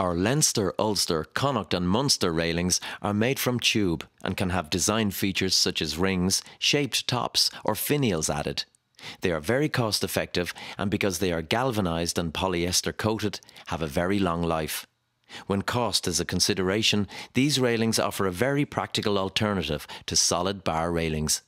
Our Leinster, Ulster, Connacht, and Munster railings are made from tube and can have design features such as rings, shaped tops, or finials added. They are very cost effective and because they are galvanised and polyester coated, have a very long life. When cost is a consideration, these railings offer a very practical alternative to solid bar railings.